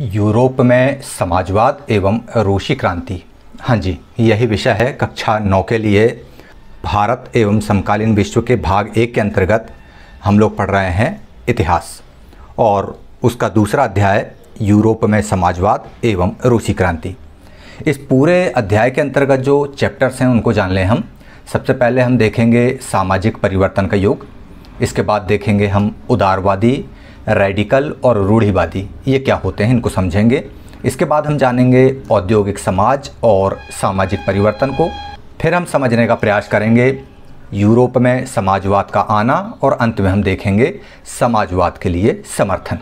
Europe में समाजवाद एवं रूसी क्रांति हाँ जी यही विषय है कक्षा नौ के लिए भारत एवं समकालीन विश्व के भाग एक के अंतर्गत हम लोग पढ़ रहे हैं इतिहास और उसका दूसरा अध्याय यूरोप में समाजवाद एवं रूसी क्रांति इस पूरे अध्याय के अंतर्गत जो चैप्टर्स हैं उनको जान लें हम सबसे पहले हम देखेंगे सामाजिक परिवर्तन का योग इसके बाद देखेंगे हम उदारवादी रेडिकल और रूढ़िवादी ये क्या होते हैं इनको समझेंगे इसके बाद हम जानेंगे औद्योगिक समाज और सामाजिक परिवर्तन को फिर हम समझने का प्रयास करेंगे यूरोप में समाजवाद का आना और अंत में हम देखेंगे समाजवाद के लिए समर्थन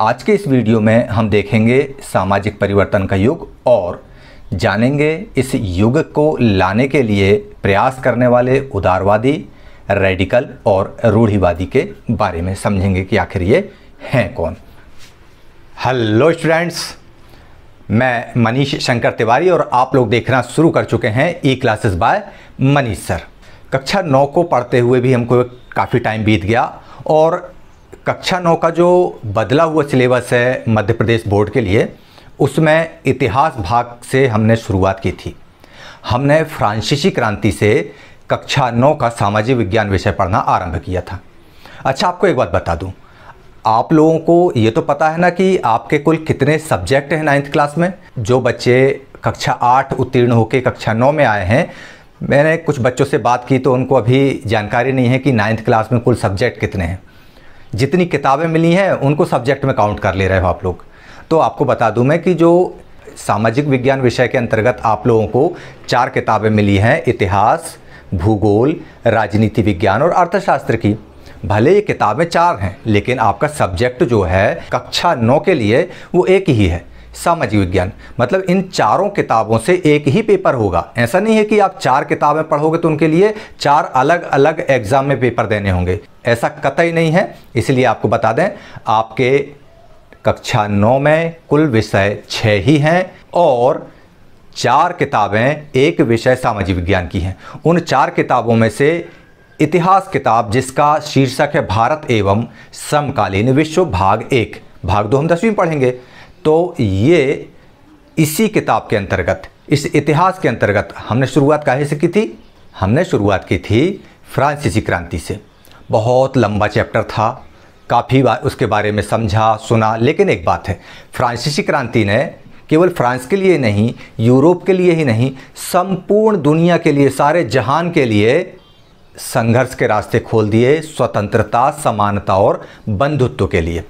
आज के इस वीडियो में हम देखेंगे सामाजिक परिवर्तन का युग और जानेंगे इस युग को लाने के लिए प्रयास करने वाले उदारवादी रेडिकल और रूढ़िवादी के बारे में समझेंगे कि आखिर ये हैं कौन हेलो स्टूडेंट्स मैं मनीष शंकर तिवारी और आप लोग देखना शुरू कर चुके हैं e classes by Manish sir कक्षा नौ को पढ़ते हुए भी हमको काफ़ी टाइम बीत गया और कक्षा नौ का जो बदला हुआ सिलेबस है मध्य प्रदेश बोर्ड के लिए उसमें इतिहास भाग से हमने शुरुआत की थी हमने फ्रांसीसी क्रांति से कक्षा नौ का सामाजिक विज्ञान विषय पढ़ना आरंभ किया था अच्छा आपको एक बात बता दूं आप लोगों को ये तो पता है ना कि आपके कुल कितने सब्जेक्ट हैं नाइन्थ क्लास में जो बच्चे कक्षा आठ उत्तीर्ण होकर कक्षा नौ में आए हैं मैंने कुछ बच्चों से बात की तो उनको अभी जानकारी नहीं है कि नाइन्थ क्लास में कुल सब्जेक्ट कितने हैं जितनी किताबें मिली हैं उनको सब्जेक्ट में काउंट कर ले रहे हो आप लोग तो आपको बता दूं मैं कि जो सामाजिक विज्ञान विषय के अंतर्गत आप लोगों को चार किताबें मिली हैं इतिहास भूगोल राजनीति विज्ञान और अर्थशास्त्र की भले ये किताबें चार हैं लेकिन आपका सब्जेक्ट जो है कक्षा नौ के लिए वो एक ही है सामाजिक विज्ञान मतलब इन चारों किताबों से एक ही पेपर होगा ऐसा नहीं है कि आप चार किताबें पढ़ोगे तो उनके लिए चार अलग अलग एग्ज़ाम में पेपर देने होंगे ऐसा कतई नहीं है इसलिए आपको बता दें आपके कक्षा नौ में कुल विषय छः ही हैं और चार किताबें एक विषय सामाजिक विज्ञान की हैं उन चार किताबों में से इतिहास किताब जिसका शीर्षक है भारत एवं समकालीन विश्व भाग एक भाग दो हम दसवीं पढ़ेंगे तो ये इसी किताब के अंतर्गत इस इतिहास के अंतर्गत हमने शुरुआत काहे से की थी हमने शुरुआत की थी फ्रांसीसी क्रांति से बहुत लंबा चैप्टर था काफ़ी बार उसके बारे में समझा सुना लेकिन एक बात है फ्रांसीसी क्रांति ने केवल फ्रांस के लिए नहीं यूरोप के लिए ही नहीं संपूर्ण दुनिया के लिए सारे जहान के लिए संघर्ष के रास्ते खोल दिए स्वतंत्रता समानता और बंधुत्व के लिए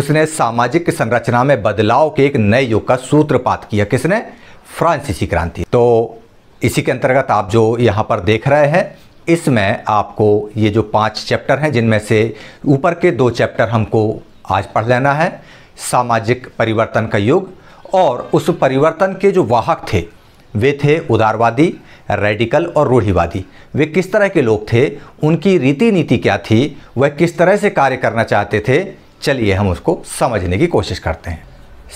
उसने सामाजिक संरचना में बदलाव के एक नए युग का सूत्रपात किया किसने फ्रांसीसी क्रांति तो इसी के अंतर्गत आप जो यहाँ पर देख रहे हैं इसमें आपको ये जो पांच चैप्टर हैं जिनमें से ऊपर के दो चैप्टर हमको आज पढ़ लेना है सामाजिक परिवर्तन का युग और उस परिवर्तन के जो वाहक थे वे थे उदारवादी रेडिकल और रूढ़िवादी वे किस तरह के लोग थे उनकी रीति नीति क्या थी वह किस तरह से कार्य करना चाहते थे चलिए हम उसको समझने की कोशिश करते हैं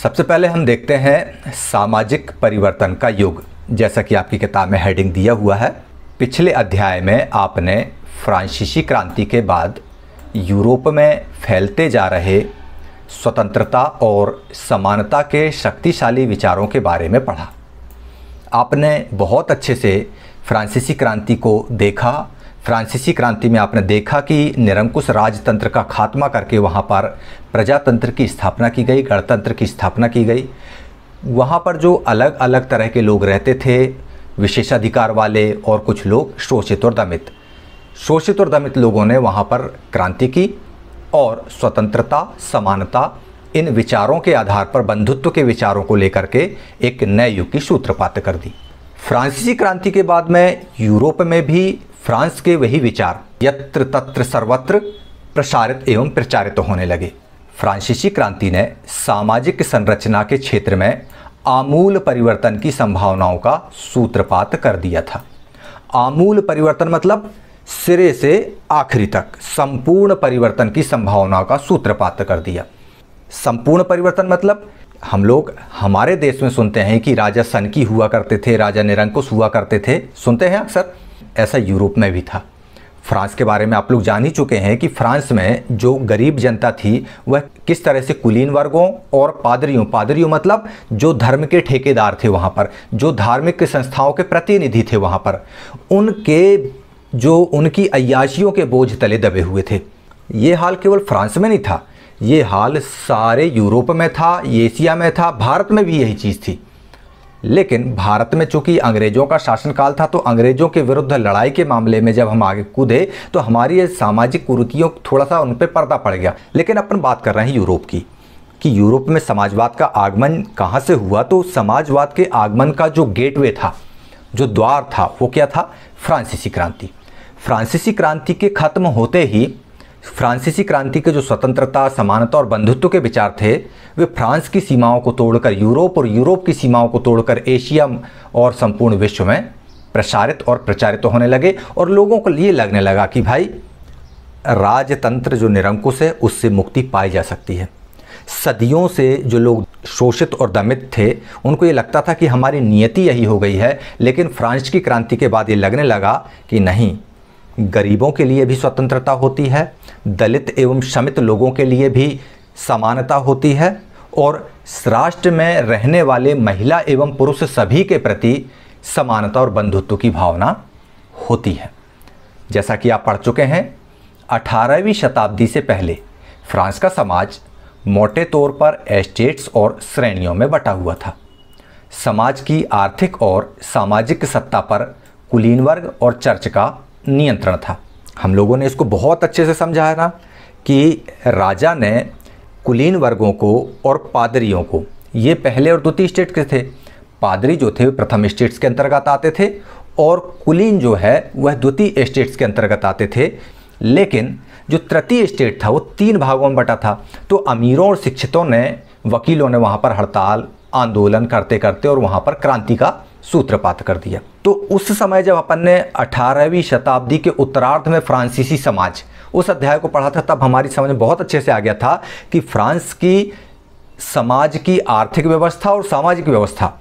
सबसे पहले हम देखते हैं सामाजिक परिवर्तन का युग जैसा कि आपकी किताब में हेडिंग दिया हुआ है पिछले अध्याय में आपने फ्रांसीसी क्रांति के बाद यूरोप में फैलते जा रहे स्वतंत्रता और समानता के शक्तिशाली विचारों के बारे में पढ़ा आपने बहुत अच्छे से फ्रांसीसी क्रांति को देखा फ्रांसीसी क्रांति में आपने देखा कि निरंकुश राजतंत्र का खात्मा करके वहाँ पर प्रजातंत्र की स्थापना की गई गणतंत्र की स्थापना की गई वहाँ पर जो अलग अलग तरह के लोग रहते थे विशेषाधिकार वाले और कुछ लोग शोषित और दमित शोषित और दमित लोगों ने वहाँ पर क्रांति की और स्वतंत्रता समानता इन विचारों के आधार पर बंधुत्व के विचारों को लेकर के एक नए युग की सूत्रपात कर दी फ्रांसीसी क्रांति के बाद में यूरोप में भी फ्रांस के वही विचार यत्र तत्र सर्वत्र प्रसारित एवं प्रचारित होने लगे फ्रांसीसी क्रांति ने सामाजिक संरचना के क्षेत्र में आमूल परिवर्तन की संभावनाओं का सूत्रपात कर दिया था आमूल परिवर्तन मतलब सिरे से आखिरी तक संपूर्ण परिवर्तन की संभावना का सूत्रपात कर दिया संपूर्ण परिवर्तन मतलब हम लोग हमारे देश में सुनते हैं कि राजा सनकी हुआ करते थे राजा निरंकुश हुआ करते थे सुनते हैं अक्सर ऐसा यूरोप में भी था फ्रांस के बारे में आप लोग जान ही चुके हैं कि फ्रांस में जो गरीब जनता थी वह किस तरह से कुलीन वर्गों और पादरियों पादरियों मतलब जो धर्म के ठेकेदार थे वहाँ पर जो धार्मिक संस्थाओं के प्रतिनिधि थे वहाँ पर उनके जो उनकी अयाशियों के बोझ तले दबे हुए थे ये हाल केवल फ्रांस में नहीं था ये हाल सारे यूरोप में था एशिया में था भारत में भी यही चीज़ थी लेकिन भारत में चूंकि अंग्रेज़ों का शासनकाल था तो अंग्रेज़ों के विरुद्ध लड़ाई के मामले में जब हम आगे कूदे तो हमारी ये सामाजिक कुरुतियों थोड़ा सा उन पर पर्दा पड़ गया लेकिन अपन बात कर रहे हैं यूरोप की कि यूरोप में समाजवाद का आगमन कहाँ से हुआ तो समाजवाद के आगमन का जो गेटवे था जो द्वार था वो क्या था फ्रांसीसी क्रांति फ्रांसीसी क्रांति के खत्म होते ही फ्रांसीसी क्रांति के जो स्वतंत्रता समानता और बंधुत्व के विचार थे वे फ्रांस की सीमाओं को तोड़कर यूरोप और यूरोप की सीमाओं को तोड़कर एशिया और संपूर्ण विश्व में प्रसारित और प्रचारित होने लगे और लोगों को ये लगने लगा कि भाई राजतंत्र जो निरंकुश है उससे मुक्ति पाई जा सकती है सदियों से जो लोग शोषित और दमित थे उनको ये लगता था कि हमारी नियति यही हो गई है लेकिन फ्रांस की क्रांति के बाद ये लगने लगा कि नहीं गरीबों के लिए भी स्वतंत्रता होती है दलित एवं श्रमित लोगों के लिए भी समानता होती है और राष्ट्र में रहने वाले महिला एवं पुरुष सभी के प्रति समानता और बंधुत्व की भावना होती है जैसा कि आप पढ़ चुके हैं 18वीं शताब्दी से पहले फ्रांस का समाज मोटे तौर पर एस्टेट्स और श्रेणियों में बटा हुआ था समाज की आर्थिक और सामाजिक सत्ता पर कुलीन वर्ग और चर्च का नियंत्रण था हम लोगों ने इसको बहुत अच्छे से समझाया ना कि राजा ने कुलीन वर्गों को और पादरियों को ये पहले और द्वितीय स्टेट के थे पादरी जो थे प्रथम स्टेट्स के अंतर्गत आते थे और कुलीन जो है वह द्वितीय स्टेट्स के अंतर्गत आते थे लेकिन जो तृतीय स्टेट था वो तीन भागों में बटा था तो अमीरों और शिक्षितों ने वकीलों ने वहाँ पर हड़ताल आंदोलन करते करते और वहाँ पर क्रांति का सूत्रपात कर दिया तो उस समय जब अपन ने 18वीं शताब्दी के उत्तरार्ध में फ्रांसीसी समाज उस अध्याय को पढ़ा था तब हमारी समझ में बहुत अच्छे से आ गया था कि फ्रांस की समाज की आर्थिक व्यवस्था और सामाजिक व्यवस्था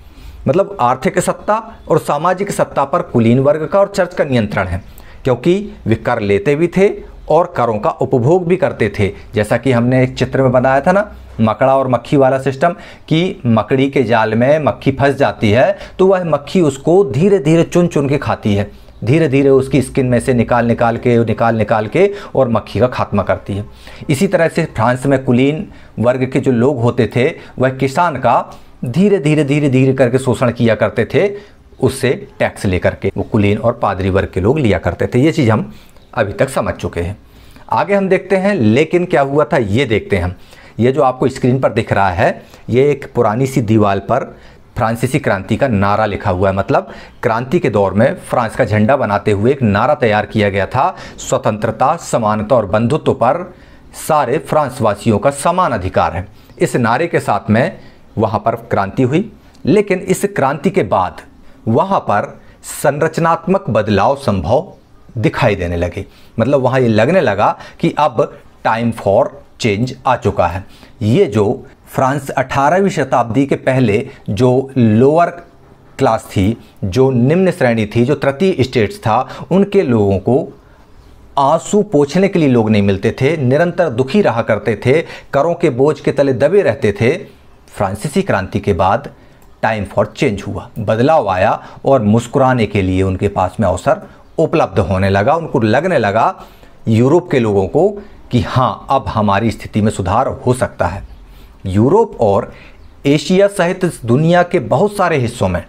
मतलब आर्थिक सत्ता और सामाजिक सत्ता पर कुलीन वर्ग का और चर्च का नियंत्रण है क्योंकि वे कर लेते भी थे और करों का उपभोग भी करते थे जैसा कि हमने एक चित्र में बनाया था ना मकड़ा और मक्खी वाला सिस्टम कि मकड़ी के जाल में मक्खी फंस जाती है तो वह मक्खी उसको धीरे धीरे चुन चुन के खाती है धीरे धीरे उसकी स्किन में से निकाल निकाल के निकाल निकाल के और मक्खी का खात्मा करती है इसी तरह से फ्रांस में कुलीन वर्ग के जो लोग होते थे वह किसान का धीरे धीरे धीरे धीरे करके शोषण किया करते थे उससे टैक्स लेकर के वो कुलीन और पादरी वर्ग के लोग लिया करते थे ये चीज़ हम अभी तक समझ चुके हैं आगे हम देखते हैं लेकिन क्या हुआ था ये देखते हैं हम ये जो आपको स्क्रीन पर दिख रहा है ये एक पुरानी सी दीवार पर फ्रांसीसी क्रांति का नारा लिखा हुआ है मतलब क्रांति के दौर में फ्रांस का झंडा बनाते हुए एक नारा तैयार किया गया था स्वतंत्रता समानता और बंधुत्व पर सारे फ्रांसवासियों का समान अधिकार है इस नारे के साथ में वहाँ पर क्रांति हुई लेकिन इस क्रांति के बाद वहाँ पर संरचनात्मक बदलाव संभव दिखाई देने लगी मतलब वहाँ ये लगने लगा कि अब टाइम फॉर चेंज आ चुका है ये जो फ्रांस 18वीं शताब्दी के पहले जो लोअर क्लास थी जो निम्न श्रेणी थी जो तृतीय स्टेट्स था उनके लोगों को आंसू पोछने के लिए लोग नहीं मिलते थे निरंतर दुखी रहा करते थे करों के बोझ के तले दबे रहते थे फ्रांसीसी क्रांति के बाद टाइम फॉर चेंज हुआ बदलाव आया और मुस्कुराने के लिए उनके पास में अवसर उपलब्ध होने लगा उनको लगने लगा यूरोप के लोगों को कि हाँ अब हमारी स्थिति में सुधार हो सकता है यूरोप और एशिया सहित दुनिया के बहुत सारे हिस्सों में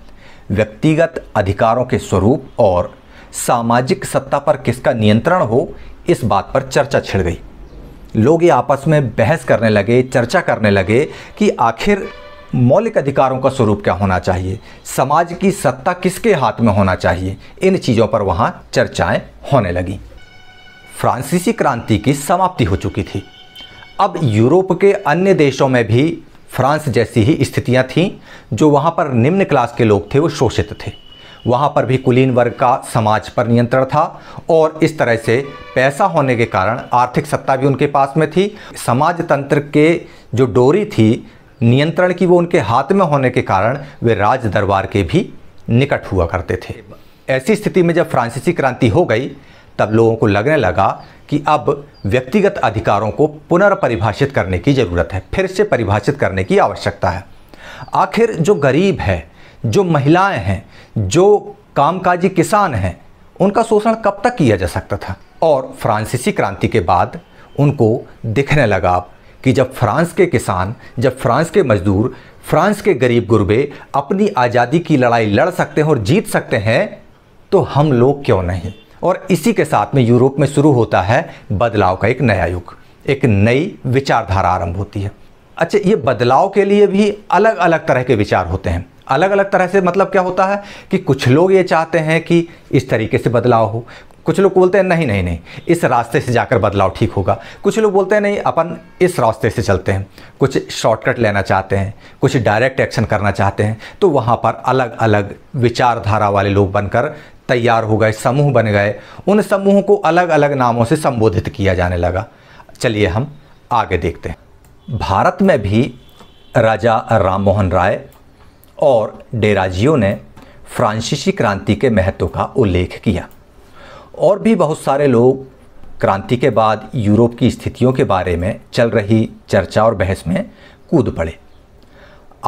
व्यक्तिगत अधिकारों के स्वरूप और सामाजिक सत्ता पर किसका नियंत्रण हो इस बात पर चर्चा छिड़ गई लोग ये आपस में बहस करने लगे चर्चा करने लगे कि आखिर मौलिक अधिकारों का स्वरूप क्या होना चाहिए समाज की सत्ता किसके हाथ में होना चाहिए इन चीज़ों पर वहाँ चर्चाएँ होने लगी फ्रांसीसी क्रांति की समाप्ति हो चुकी थी अब यूरोप के अन्य देशों में भी फ्रांस जैसी ही स्थितियाँ थीं जो वहाँ पर निम्न क्लास के लोग थे वो शोषित थे वहाँ पर भी कुलीन वर्ग का समाज पर नियंत्रण था और इस तरह से पैसा होने के कारण आर्थिक सत्ता भी उनके पास में थी समाज तंत्र के जो डोरी थी नियंत्रण की वो उनके हाथ में होने के कारण वे राज दरबार के भी निकट हुआ करते थे ऐसी स्थिति में जब फ्रांसीसी क्रांति हो गई तब लोगों को लगने लगा कि अब व्यक्तिगत अधिकारों को पुनर्परिभाषित करने की ज़रूरत है फिर से परिभाषित करने की आवश्यकता है आखिर जो गरीब है जो महिलाएं हैं जो कामकाजी किसान हैं उनका शोषण कब तक किया जा सकता था और फ्रांसीसी क्रांति के बाद उनको दिखने लगा अब कि जब फ्रांस के किसान जब फ्रांस के मजदूर फ्रांस के गरीब गुरबे अपनी आज़ादी की लड़ाई लड़ सकते हैं और जीत सकते हैं तो हम लोग क्यों नहीं और इसी के साथ में यूरोप में शुरू होता है बदलाव का एक नया युग एक नई विचारधारा आरंभ होती है अच्छा ये बदलाव के लिए भी अलग अलग तरह के विचार होते हैं अलग अलग तरह से मतलब क्या होता है कि कुछ लोग ये चाहते हैं कि इस तरीके से बदलाव हो कुछ लोग बोलते हैं नहीं नहीं नहीं इस रास्ते से जाकर बदलाव ठीक होगा कुछ लोग बोलते हैं नहीं अपन इस रास्ते से चलते हैं कुछ शॉर्टकट लेना चाहते हैं कुछ डायरेक्ट एक्शन करना चाहते हैं तो वहाँ पर अलग अलग विचारधारा वाले लोग बनकर तैयार हो गए समूह बन गए उन समूह को अलग अलग नामों से संबोधित किया जाने लगा चलिए हम आगे देखते हैं भारत में भी राजा राम मोहन राय और डेराजियो ने फ्रांसीसी क्रांति के महत्व का उल्लेख किया और भी बहुत सारे लोग क्रांति के बाद यूरोप की स्थितियों के बारे में चल रही चर्चा और बहस में कूद पड़े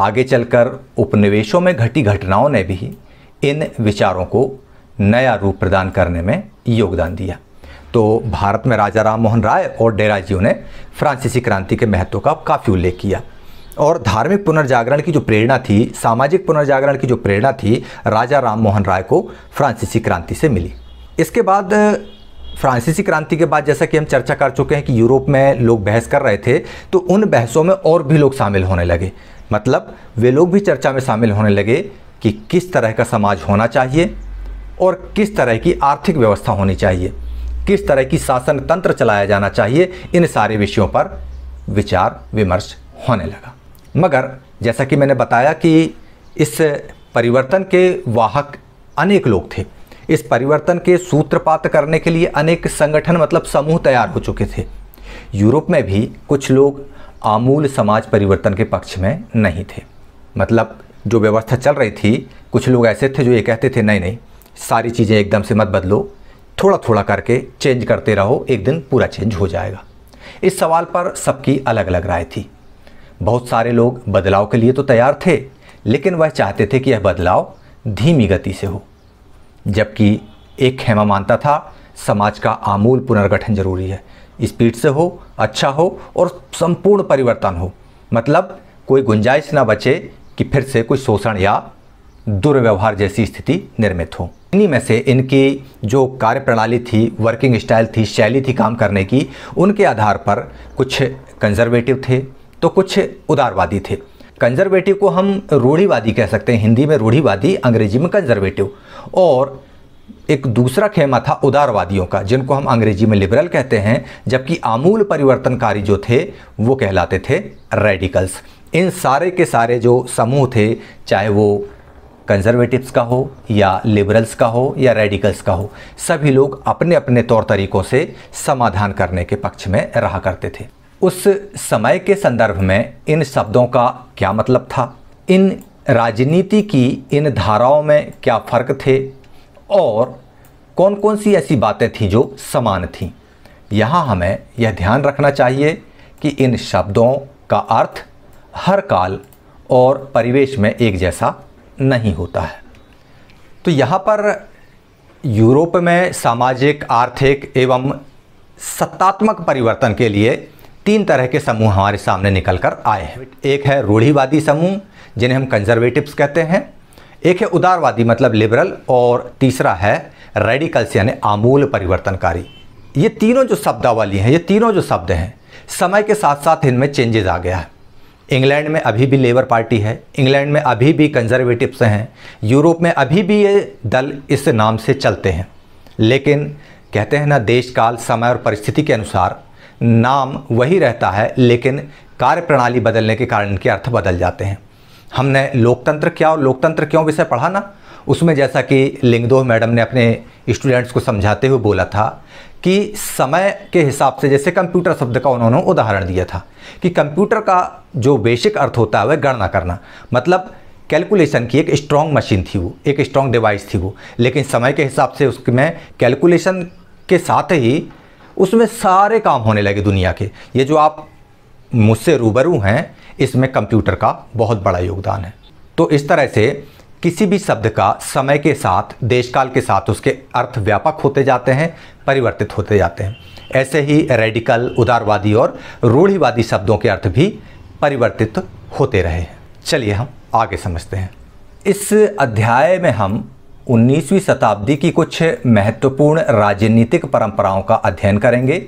आगे चलकर उपनिवेशों में घटी घटनाओं ने भी इन विचारों को नया रूप प्रदान करने में योगदान दिया तो भारत में राजा राम मोहन राय और डेराजियो ने फ्रांसीसी क्रांति के महत्व का काफ़ी उल्लेख किया और धार्मिक पुनर्जागरण की जो प्रेरणा थी सामाजिक पुनर्जागरण की जो प्रेरणा थी राजा राम मोहन राय को फ्रांसीसी क्रांति से मिली इसके बाद फ्रांसीसी क्रांति के बाद जैसा कि हम चर्चा कर चुके हैं कि यूरोप में लोग बहस कर रहे थे तो उन बहसों में और भी लोग शामिल होने लगे मतलब वे लोग भी चर्चा में शामिल होने लगे कि किस तरह का समाज होना चाहिए और किस तरह की आर्थिक व्यवस्था होनी चाहिए किस तरह की शासन तंत्र चलाया जाना चाहिए इन सारे विषयों पर विचार विमर्श होने लगा मगर जैसा कि मैंने बताया कि इस परिवर्तन के वाहक अनेक लोग थे इस परिवर्तन के सूत्रपात करने के लिए अनेक संगठन मतलब समूह तैयार हो चुके थे यूरोप में भी कुछ लोग आमूल समाज परिवर्तन के पक्ष में नहीं थे मतलब जो व्यवस्था चल रही थी कुछ लोग ऐसे थे जो ये कहते थे नहीं नहीं सारी चीज़ें एकदम से मत बदलो थोड़ा थोड़ा करके चेंज करते रहो एक दिन पूरा चेंज हो जाएगा इस सवाल पर सबकी अलग अलग राय थी बहुत सारे लोग बदलाव के लिए तो तैयार थे लेकिन वह चाहते थे कि यह बदलाव धीमी गति से हो जबकि एक खेमा मानता था समाज का आमूल पुनर्गठन जरूरी है स्पीड से हो अच्छा हो और संपूर्ण परिवर्तन हो मतलब कोई गुंजाइश ना बचे कि फिर से कोई शोषण या दुर्व्यवहार जैसी स्थिति निर्मित हो इन्हीं में से इनकी जो कार्य प्रणाली थी वर्किंग स्टाइल थी शैली थी काम करने की उनके आधार पर कुछ कंजर्वेटिव थे तो कुछ उदारवादी थे कंजर्वेटिव को हम रूढ़ीवादी कह सकते हैं हिंदी में रूढ़ीवादी अंग्रेजी में कंजर्वेटिव और एक दूसरा खेमा था उदारवादियों का जिनको हम अंग्रेजी में लिबरल कहते हैं जबकि आमूल परिवर्तनकारी जो थे वो कहलाते थे रेडिकल्स इन सारे के सारे जो समूह थे चाहे वो कंजर्वेटिव्स का हो या लिबरल्स का हो या रेडिकल्स का हो सभी लोग अपने अपने तौर तरीक़ों से समाधान करने के पक्ष में रहा करते थे उस समय के संदर्भ में इन शब्दों का क्या मतलब था इन राजनीति की इन धाराओं में क्या फ़र्क थे और कौन कौन सी ऐसी बातें थीं जो समान थीं यहाँ हमें यह ध्यान रखना चाहिए कि इन शब्दों का अर्थ हर काल और परिवेश में एक जैसा नहीं होता है तो यहाँ पर यूरोप में सामाजिक आर्थिक एवं सत्तात्मक परिवर्तन के लिए तीन तरह के समूह हमारे सामने निकल कर आए हैं एक है रूढ़िवादी समूह जिन्हें हम कंजर्वेटिव्स कहते हैं एक है उदारवादी मतलब लिबरल और तीसरा है रेडिकल्स यानी आमूल परिवर्तनकारी ये तीनों जो शब्दावली हैं ये तीनों जो शब्द हैं समय के साथ साथ इनमें चेंजेस आ गया है इंग्लैंड में अभी भी लेबर पार्टी है इंग्लैंड में अभी भी कंजर्वेटिव्स हैं यूरोप में अभी भी ये दल इस नाम से चलते हैं लेकिन कहते हैं ना देश काल समय और परिस्थिति के अनुसार नाम वही रहता है लेकिन कार्य प्रणाली बदलने के कारण इनके अर्थ बदल जाते हैं हमने लोकतंत्र क्या और लोकतंत्र क्यों विषय पढ़ा ना उसमें जैसा कि लिंगदोह मैडम ने अपने स्टूडेंट्स को समझाते हुए बोला था कि समय के हिसाब से जैसे कंप्यूटर शब्द का उन्होंने उदाहरण दिया था कि कंप्यूटर का जो बेसिक अर्थ होता है वह गणना करना मतलब कैलकुलेशन की एक स्ट्रॉन्ग मशीन थी वो एक स्ट्रॉन्ग डिवाइस थी वो लेकिन समय के हिसाब से उसमें कैलकुलेशन के साथ ही उसमें सारे काम होने लगे दुनिया के ये जो आप मुझसे रूबरू हैं इसमें कंप्यूटर का बहुत बड़ा योगदान है तो इस तरह से किसी भी शब्द का समय के साथ देशकाल के साथ उसके अर्थ व्यापक होते जाते हैं परिवर्तित होते जाते हैं ऐसे ही रेडिकल उदारवादी और रूढ़िवादी शब्दों के अर्थ भी परिवर्तित होते रहे हैं चलिए हम आगे समझते हैं इस अध्याय में हम 19वीं शताब्दी की कुछ महत्वपूर्ण राजनीतिक परंपराओं का अध्ययन करेंगे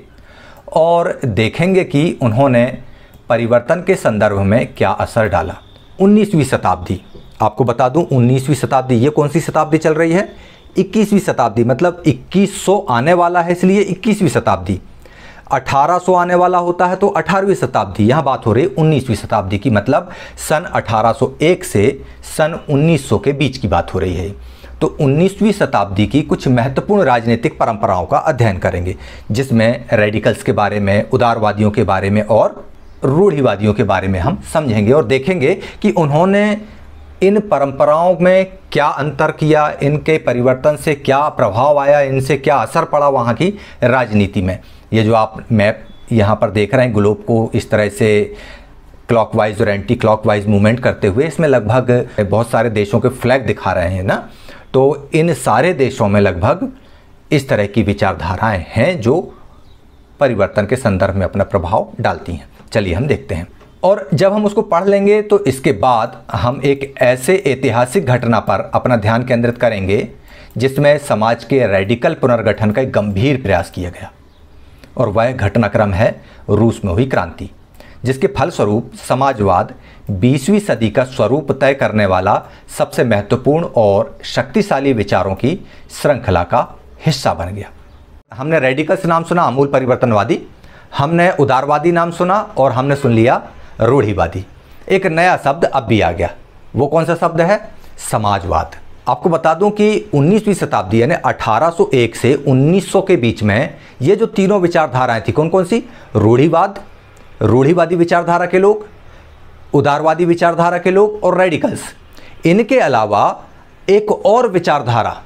और देखेंगे कि उन्होंने परिवर्तन के संदर्भ में क्या असर डाला 19वीं शताब्दी आपको बता दूं 19वीं शताब्दी ये कौन सी शताब्दी चल रही है 21वीं शताब्दी मतलब 2100 आने वाला है इसलिए 21वीं शताब्दी 1800 आने वाला होता है तो 18वीं शताब्दी यहाँ बात हो रही है 19वीं शताब्दी की मतलब सन 1801 से सन 1900 के बीच की बात हो रही है तो 19वीं शताब्दी की कुछ महत्वपूर्ण राजनीतिक परंपराओं का अध्ययन करेंगे जिसमें रेडिकल्स के बारे में उदारवादियों के बारे में और रूढ़िवादियों के बारे में हम समझेंगे और देखेंगे कि उन्होंने इन परंपराओं में क्या अंतर किया इनके परिवर्तन से क्या प्रभाव आया इनसे क्या असर पड़ा वहाँ की राजनीति में ये जो आप मैप यहाँ पर देख रहे हैं ग्लोब को इस तरह से क्लॉकवाइज और एंटी क्लॉकवाइज मूवमेंट करते हुए इसमें लगभग बहुत सारे देशों के फ्लैग दिखा रहे हैं ना तो इन सारे देशों में लगभग इस तरह की विचारधाराएं हैं जो परिवर्तन के संदर्भ में अपना प्रभाव डालती हैं चलिए हम देखते हैं और जब हम उसको पढ़ लेंगे तो इसके बाद हम एक ऐसे ऐतिहासिक घटना पर अपना ध्यान केंद्रित करेंगे जिसमें समाज के रेडिकल पुनर्गठन का एक गंभीर प्रयास किया गया और वह घटनाक्रम है रूस में हुई क्रांति जिसके फलस्वरूप समाजवाद 20वीं सदी का स्वरूप तय करने वाला सबसे महत्वपूर्ण और शक्तिशाली विचारों की श्रृंखला का हिस्सा बन गया हमने रेडिकल्स नाम सुना अमूल परिवर्तनवादी हमने उदारवादी नाम सुना और हमने सुन लिया रूढ़ीवादी एक नया शब्द अब भी आ गया वो कौन सा शब्द है समाजवाद आपको बता दूं कि 19वीं शताब्दी यानी 1801 से 1900 के बीच में ये जो तीनों विचारधाराएं थी कौन कौन सी रूढ़ीवाद रूढ़ीवादी विचारधारा के लोग उदारवादी विचारधारा के लोग और रेडिकल्स इनके अलावा एक और विचारधारा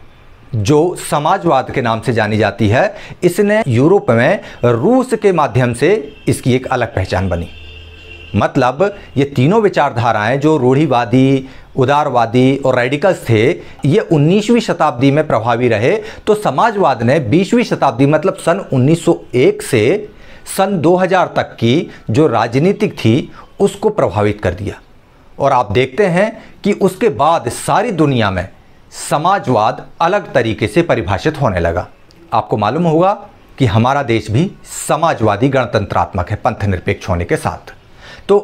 जो समाजवाद के नाम से जानी जाती है इसने यूरोप में रूस के माध्यम से इसकी एक अलग पहचान बनी मतलब ये तीनों विचारधाराएं जो रूढ़ीवादी उदारवादी और रेडिकल्स थे ये 19वीं शताब्दी में प्रभावी रहे तो समाजवाद ने 20वीं शताब्दी मतलब सन 1901 से सन 2000 तक की जो राजनीतिक थी उसको प्रभावित कर दिया और आप देखते हैं कि उसके बाद सारी दुनिया में समाजवाद अलग तरीके से परिभाषित होने लगा आपको मालूम होगा कि हमारा देश भी समाजवादी गणतंत्रात्मक है पंथ निरपेक्ष होने के साथ तो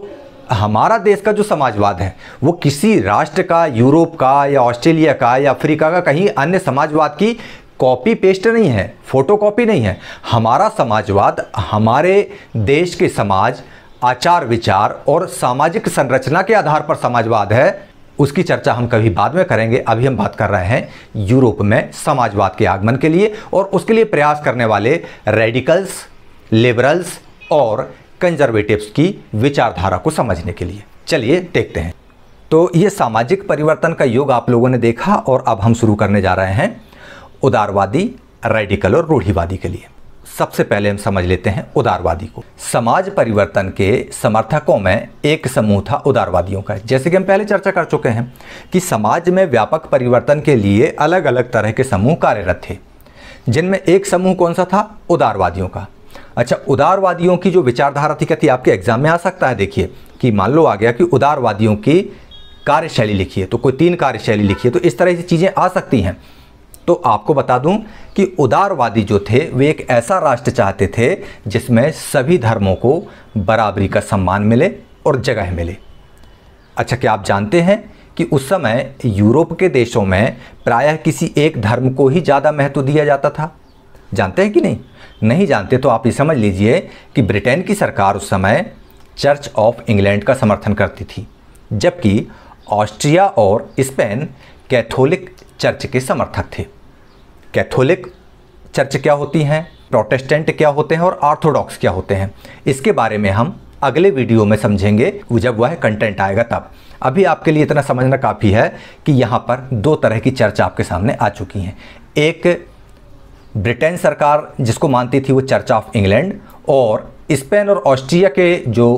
हमारा देश का जो समाजवाद है वो किसी राष्ट्र का यूरोप का या ऑस्ट्रेलिया का या अफ्रीका का कहीं अन्य समाजवाद की कॉपी पेस्ट नहीं है फ़ोटो कॉपी नहीं है हमारा समाजवाद हमारे देश के समाज आचार विचार और सामाजिक संरचना के आधार पर समाजवाद है उसकी चर्चा हम कभी बाद में करेंगे अभी हम बात कर रहे हैं यूरोप में समाजवाद के आगमन के लिए और उसके लिए प्रयास करने वाले रेडिकल्स लिबरल्स और कंजर्वेटिव्स की विचारधारा को समझने के लिए चलिए देखते हैं तो ये सामाजिक परिवर्तन का योग आप लोगों ने देखा और अब हम शुरू करने जा रहे हैं उदारवादी रेडिकल और रूढ़िवादी के लिए सबसे पहले हम समझ लेते हैं उदारवादी को समाज परिवर्तन के समर्थकों में एक समूह था उदारवादियों का जैसे कि हम पहले चर्चा कर चुके हैं कि समाज में व्यापक परिवर्तन के लिए अलग अलग तरह के समूह कार्यरत थे जिनमें एक समूह कौन सा था उदारवादियों का अच्छा उदारवादियों की जो विचारधारा थी कथी आपके एग्जाम में आ सकता है देखिए कि मान लो आ गया कि उदारवादियों की कार्यशैली लिखिए तो कोई तीन कार्यशैली लिखिए तो इस तरह की चीज़ें आ सकती हैं तो आपको बता दूं कि उदारवादी जो थे वे एक ऐसा राष्ट्र चाहते थे जिसमें सभी धर्मों को बराबरी का सम्मान मिले और जगह मिले अच्छा क्या आप जानते हैं कि उस समय यूरोप के देशों में प्रायः किसी एक धर्म को ही ज़्यादा महत्व दिया जाता था जानते हैं कि नहीं नहीं जानते तो आप ये समझ लीजिए कि ब्रिटेन की सरकार उस समय चर्च ऑफ इंग्लैंड का समर्थन करती थी जबकि ऑस्ट्रिया और स्पेन कैथोलिक चर्च के समर्थक थे कैथोलिक चर्च क्या होती हैं प्रोटेस्टेंट क्या होते हैं और आर्थोडॉक्स क्या होते हैं इसके बारे में हम अगले वीडियो में समझेंगे जब वह कंटेंट आएगा तब अभी आपके लिए इतना समझना काफ़ी है कि यहाँ पर दो तरह की चर्च आपके सामने आ चुकी हैं एक ब्रिटेन सरकार जिसको मानती थी वो चर्च ऑफ इंग्लैंड और स्पेन और ऑस्ट्रिया के जो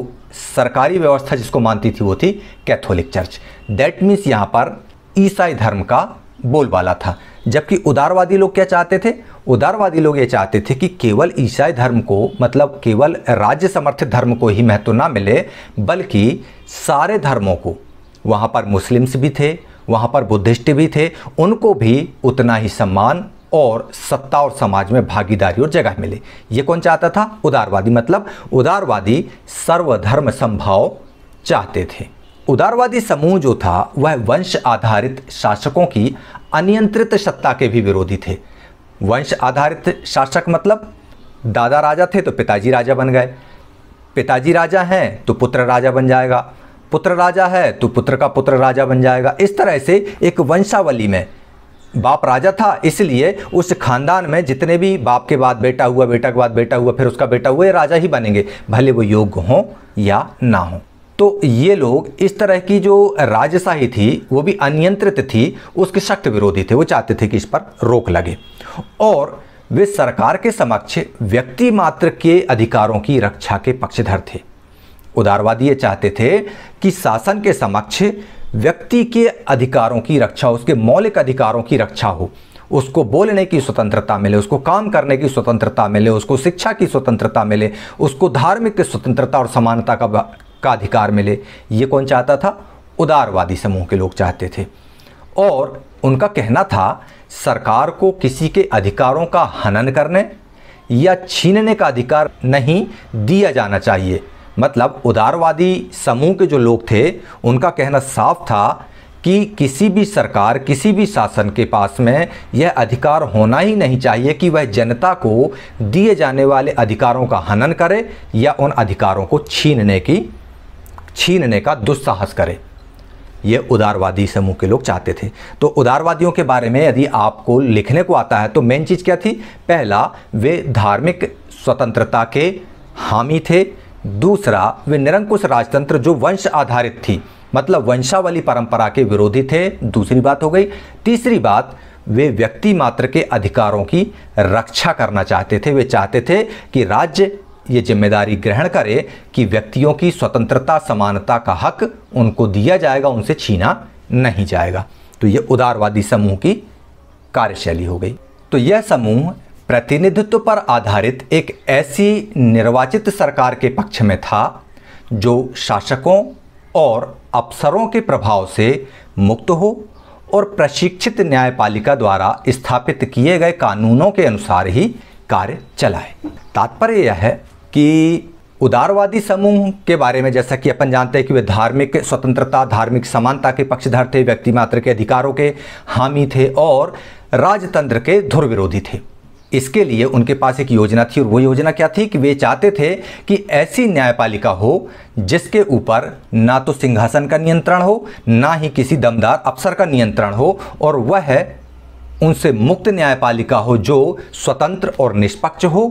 सरकारी व्यवस्था जिसको मानती थी वो थी कैथोलिक चर्च दैट मीन्स यहाँ पर ईसाई धर्म का बोलबाला था जबकि उदारवादी लोग क्या चाहते थे उदारवादी लोग ये चाहते थे कि केवल ईसाई धर्म को मतलब केवल राज्य समर्थित धर्म को ही महत्व ना मिले बल्कि सारे धर्मों को वहाँ पर मुस्लिम्स भी थे वहाँ पर बुद्धिस्ट भी थे उनको भी उतना ही सम्मान और सत्ता और समाज में भागीदारी और जगह मिले ये कौन चाहता था उदारवादी मतलब उदारवादी सर्वधर्म संभाव चाहते थे उदारवादी समूह जो था वह वंश आधारित शासकों की अनियंत्रित सत्ता के भी विरोधी थे वंश आधारित शासक मतलब दादा राजा थे तो पिताजी राजा बन गए पिताजी राजा हैं तो पुत्र राजा बन जाएगा पुत्र राजा है तो पुत्र का पुत्र राजा बन जाएगा इस तरह से एक वंशावली में बाप राजा था इसलिए उस खानदान में जितने भी बाप के बाद बेटा हुआ बेटा के बाद बेटा हुआ फिर उसका बेटा हुआ ये राजा ही बनेंगे भले वो योग्य हों या ना हों तो ये लोग इस तरह की जो राजशाही थी वो भी अनियंत्रित थी उसके सख्त विरोधी थे वो चाहते थे कि इस पर रोक लगे और वे सरकार के समक्ष व्यक्ति मात्र के अधिकारों की रक्षा के पक्षधर थे उदारवादी ये चाहते थे कि शासन के समक्ष व्यक्ति के अधिकारों की रक्षा उसके मौलिक अधिकारों की रक्षा हो उसको बोलने की स्वतंत्रता मिले उसको काम करने की स्वतंत्रता मिले उसको शिक्षा की स्वतंत्रता मिले उसको धार्मिक स्वतंत्रता और समानता का का अधिकार मिले ये कौन चाहता था उदारवादी समूह के लोग चाहते थे और उनका कहना था सरकार को किसी के अधिकारों का हनन करने या छीनने का अधिकार नहीं दिया जाना चाहिए मतलब उदारवादी समूह के जो लोग थे उनका कहना साफ था कि किसी भी सरकार किसी भी शासन के पास में यह अधिकार होना ही नहीं चाहिए कि वह जनता को दिए जाने वाले अधिकारों का हनन करे या उन अधिकारों को छीनने की छीनने का दुस्साहस करे ये उदारवादी समूह के लोग चाहते थे तो उदारवादियों के बारे में यदि आपको लिखने को आता है तो मेन चीज़ क्या थी पहला वे धार्मिक स्वतंत्रता के हामी थे दूसरा वे निरंकुश राजतंत्र जो वंश आधारित थी मतलब वंशावली परंपरा के विरोधी थे दूसरी बात हो गई तीसरी बात वे व्यक्ति मात्र के अधिकारों की रक्षा करना चाहते थे वे चाहते थे कि राज्य ये जिम्मेदारी ग्रहण करे कि व्यक्तियों की स्वतंत्रता समानता का हक उनको दिया जाएगा उनसे छीना नहीं जाएगा तो ये उदारवादी समूह की कार्यशैली हो गई तो यह समूह प्रतिनिधित्व पर आधारित एक ऐसी निर्वाचित सरकार के पक्ष में था जो शासकों और अफसरों के प्रभाव से मुक्त हो और प्रशिक्षित न्यायपालिका द्वारा स्थापित किए गए कानूनों के अनुसार ही कार्य चलाए तात्पर्य यह है कि उदारवादी समूह के बारे में जैसा कि अपन जानते हैं कि वे धार्मिक स्वतंत्रता धार्मिक समानता के पक्षधर थे व्यक्ति मात्र के अधिकारों के हामी थे और राजतंत्र के धुर विरोधी थे इसके लिए उनके पास एक योजना थी और वो योजना क्या थी कि वे चाहते थे कि ऐसी न्यायपालिका हो जिसके ऊपर ना तो सिंहासन का नियंत्रण हो ना ही किसी दमदार अफसर का नियंत्रण हो और वह उनसे मुक्त न्यायपालिका हो जो स्वतंत्र और निष्पक्ष हो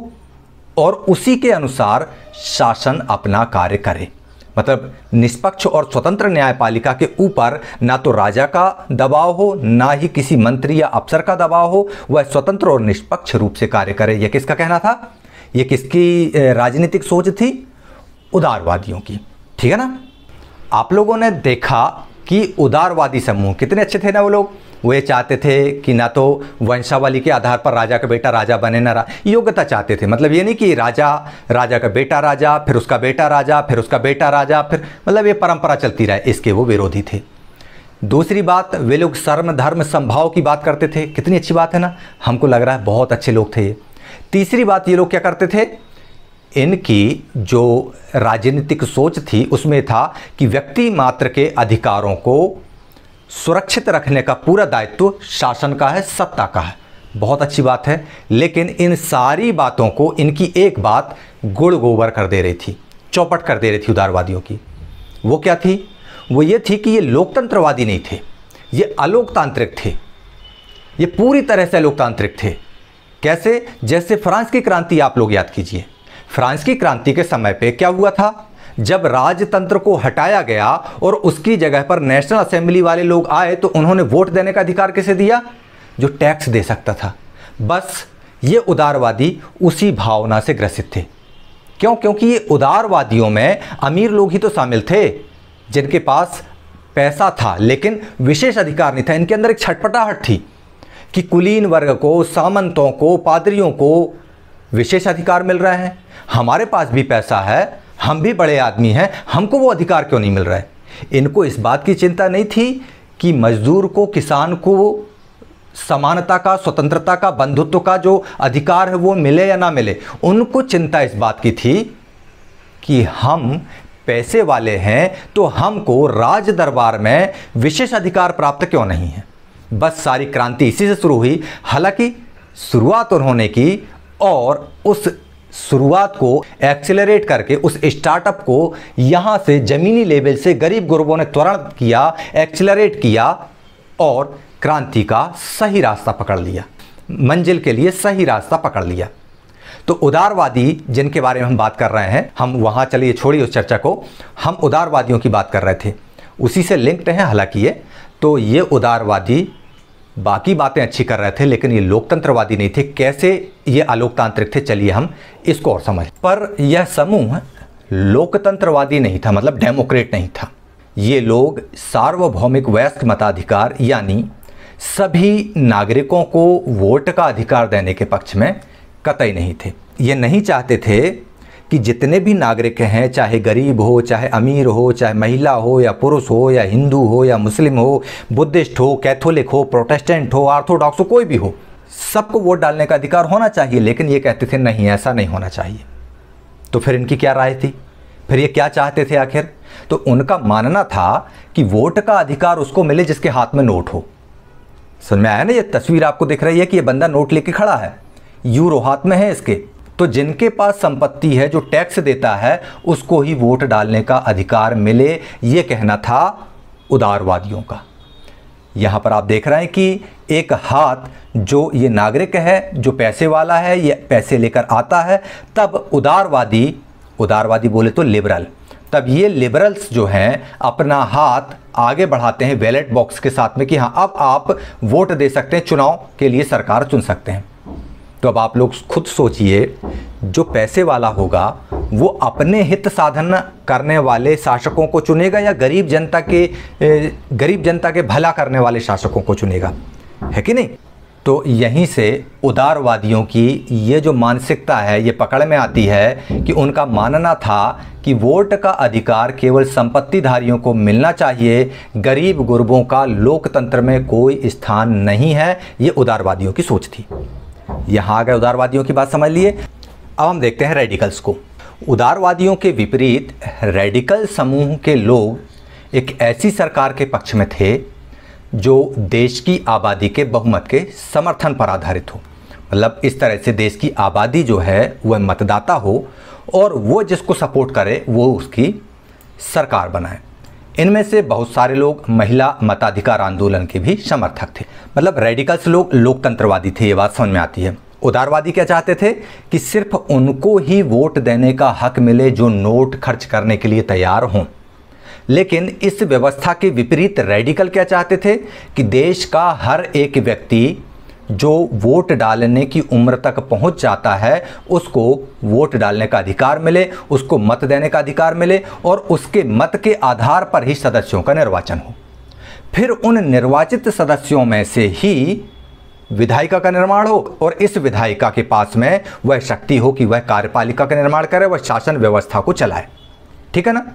और उसी के अनुसार शासन अपना कार्य करे मतलब निष्पक्ष और स्वतंत्र न्यायपालिका के ऊपर ना तो राजा का दबाव हो ना ही किसी मंत्री या अफसर का दबाव हो वह स्वतंत्र और निष्पक्ष रूप से कार्य करे यह किसका कहना था यह किसकी राजनीतिक सोच थी उदारवादियों की ठीक है ना आप लोगों ने देखा कि उदारवादी समूह कितने अच्छे थे ना वो लोग वे चाहते थे कि ना तो वंशावली के आधार पर राजा का बेटा राजा बने ना रा योग्यता चाहते थे मतलब ये नहीं कि राजा राजा का बेटा राजा फिर उसका बेटा राजा फिर उसका बेटा राजा फिर मतलब ये परंपरा चलती रहे इसके वो विरोधी थे दूसरी बात वे लोग सर्म धर्म संभाव की बात करते थे कितनी अच्छी बात है ना हमको लग रहा है बहुत अच्छे लोग थे ये तीसरी बात ये लोग क्या करते थे इनकी जो राजनीतिक सोच थी उसमें था कि व्यक्ति मात्र के अधिकारों को सुरक्षित रखने का पूरा दायित्व शासन का है सत्ता का है बहुत अच्छी बात है लेकिन इन सारी बातों को इनकी एक बात गुड़ गोबर कर दे रही थी चौपट कर दे रही थी उदारवादियों की वो क्या थी वो ये थी कि ये लोकतंत्रवादी नहीं थे ये अलोकतांत्रिक थे ये पूरी तरह से अलोकतांत्रिक थे कैसे जैसे फ्रांस की क्रांति आप लोग याद कीजिए फ्रांस की क्रांति के समय पे क्या हुआ था जब राजतंत्र को हटाया गया और उसकी जगह पर नेशनल असेंबली वाले लोग आए तो उन्होंने वोट देने का अधिकार किसे दिया जो टैक्स दे सकता था बस ये उदारवादी उसी भावना से ग्रसित थे क्यों क्योंकि ये उदारवादियों में अमीर लोग ही तो शामिल थे जिनके पास पैसा था लेकिन विशेष अधिकार नहीं था इनके अंदर एक छटपटाहट थी कि कुलीन वर्ग को सामंतों को पादरियों को विशेष अधिकार मिल रहे हैं हमारे पास भी पैसा है हम भी बड़े आदमी हैं हमको वो अधिकार क्यों नहीं मिल रहा है इनको इस बात की चिंता नहीं थी कि मजदूर को किसान को समानता का स्वतंत्रता का बंधुत्व का जो अधिकार है वो मिले या ना मिले उनको चिंता इस बात की थी कि हम पैसे वाले हैं तो हमको राज दरबार में विशेष अधिकार प्राप्त क्यों नहीं है बस सारी क्रांति इसी से शुरू हुई हालांकि शुरुआत उन्होंने की और उस शुरुआत को एक्सेलरेट करके उस स्टार्टअप को यहां से ज़मीनी लेवल से गरीब गुरबों ने त्वरण किया एक्सेलरेट किया और क्रांति का सही रास्ता पकड़ लिया मंजिल के लिए सही रास्ता पकड़ लिया तो उदारवादी जिनके बारे में हम बात कर रहे हैं हम वहां चलिए छोड़िए उस चर्चा को हम उदारवादियों की बात कर रहे थे उसी से लिंक्ड हैं हालांकि ये तो ये उदारवादी बाकी बातें अच्छी कर रहे थे लेकिन ये लोकतंत्रवादी नहीं थे कैसे ये अलोकतांत्रिक थे चलिए हम इसको और समझ पर यह समूह लोकतंत्रवादी नहीं था मतलब डेमोक्रेट नहीं था ये लोग सार्वभौमिक वयस्क मताधिकार यानी सभी नागरिकों को वोट का अधिकार देने के पक्ष में कतई नहीं थे ये नहीं चाहते थे कि जितने भी नागरिक हैं चाहे गरीब हो चाहे अमीर हो चाहे महिला हो या पुरुष हो या हिंदू हो या मुस्लिम हो बुद्धिस्ट हो कैथोलिक हो प्रोटेस्टेंट हो आर्थोडॉक्स हो कोई भी हो सबको वोट डालने का अधिकार होना चाहिए लेकिन ये कहते थे नहीं ऐसा नहीं होना चाहिए तो फिर इनकी क्या राय थी फिर ये क्या चाहते थे आखिर तो उनका मानना था कि वोट का अधिकार उसको मिले जिसके हाथ में नोट हो सुन में आया ना ये तस्वीर आपको दिख रही है कि ये बंदा नोट लेके खड़ा है यूरो हाथ में है इसके तो जिनके पास संपत्ति है जो टैक्स देता है उसको ही वोट डालने का अधिकार मिले ये कहना था उदारवादियों का यहाँ पर आप देख रहे हैं कि एक हाथ जो ये नागरिक है जो पैसे वाला है ये पैसे लेकर आता है तब उदारवादी उदारवादी बोले तो लिबरल तब ये लिबरल्स जो हैं अपना हाथ आगे बढ़ाते हैं बैलेट बॉक्स के साथ में कि हाँ अब आप वोट दे सकते हैं चुनाव के लिए सरकार चुन सकते हैं तो अब आप लोग खुद सोचिए जो पैसे वाला होगा वो अपने हित साधन करने वाले शासकों को चुनेगा या गरीब जनता के गरीब जनता के भला करने वाले शासकों को चुनेगा है कि नहीं तो यहीं से उदारवादियों की ये जो मानसिकता है ये पकड़ में आती है कि उनका मानना था कि वोट का अधिकार केवल संपत्तिधारियों को मिलना चाहिए गरीब गुरबों का लोकतंत्र में कोई स्थान नहीं है ये उदारवादियों की सोच थी यहाँ आ गए उदारवादियों की बात समझ लिए अब हम देखते हैं रेडिकल्स को उदारवादियों के विपरीत रेडिकल समूह के लोग एक ऐसी सरकार के पक्ष में थे जो देश की आबादी के बहुमत के समर्थन पर आधारित हो मतलब इस तरह से देश की आबादी जो है वह मतदाता हो और वो जिसको सपोर्ट करे वो उसकी सरकार बनाए इनमें से बहुत सारे लोग महिला मताधिकार आंदोलन के भी समर्थक थे मतलब रेडिकल्स लोग लोकतंत्रवादी थे ये बात समझ में आती है उदारवादी क्या चाहते थे कि सिर्फ उनको ही वोट देने का हक मिले जो नोट खर्च करने के लिए तैयार हों लेकिन इस व्यवस्था के विपरीत रेडिकल क्या चाहते थे कि देश का हर एक व्यक्ति जो वोट डालने की उम्र तक पहुंच जाता है उसको वोट डालने का अधिकार मिले उसको मत देने का अधिकार मिले और उसके मत के आधार पर ही सदस्यों का निर्वाचन हो फिर उन निर्वाचित सदस्यों में से ही विधायिका का निर्माण हो और इस विधायिका के पास में वह शक्ति हो कि वह कार्यपालिका का निर्माण करे वह शासन व्यवस्था को चलाए ठीक है ना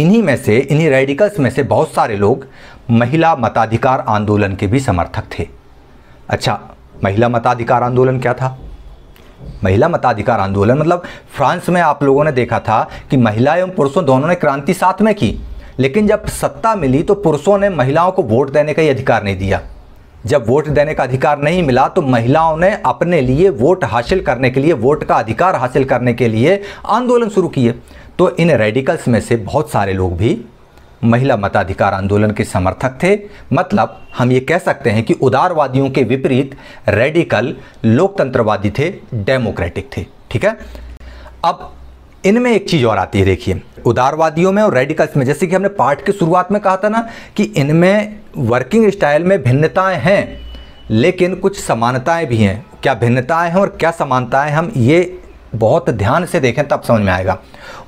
इन्हीं में से इन्हीं रेडिकल्स में से बहुत सारे लोग महिला मताधिकार आंदोलन के भी समर्थक थे अच्छा महिला मताधिकार आंदोलन क्या था महिला मताधिकार आंदोलन मतलब फ्रांस में आप लोगों ने देखा था कि महिला एवं पुरुषों दोनों ने क्रांति साथ में की लेकिन जब सत्ता मिली तो पुरुषों ने महिलाओं को वोट देने का ही अधिकार नहीं दिया जब वोट देने का अधिकार नहीं मिला तो महिलाओं ने अपने लिए वोट हासिल करने के लिए वोट का अधिकार हासिल करने के लिए आंदोलन शुरू किए तो इन रेडिकल्स में से बहुत सारे लोग भी महिला मताधिकार आंदोलन के समर्थक थे मतलब हम ये कह सकते हैं कि उदारवादियों के विपरीत रेडिकल लोकतंत्रवादी थे डेमोक्रेटिक थे ठीक है अब इनमें एक चीज़ और आती है देखिए उदारवादियों में और रेडिकल्स में जैसे कि हमने पाठ की शुरुआत में कहा था ना कि इनमें वर्किंग स्टाइल में भिन्नताएं हैं लेकिन कुछ समानताएं भी हैं क्या भिन्नताएं हैं और क्या समानताएं हम ये बहुत ध्यान से देखें तब समझ में आएगा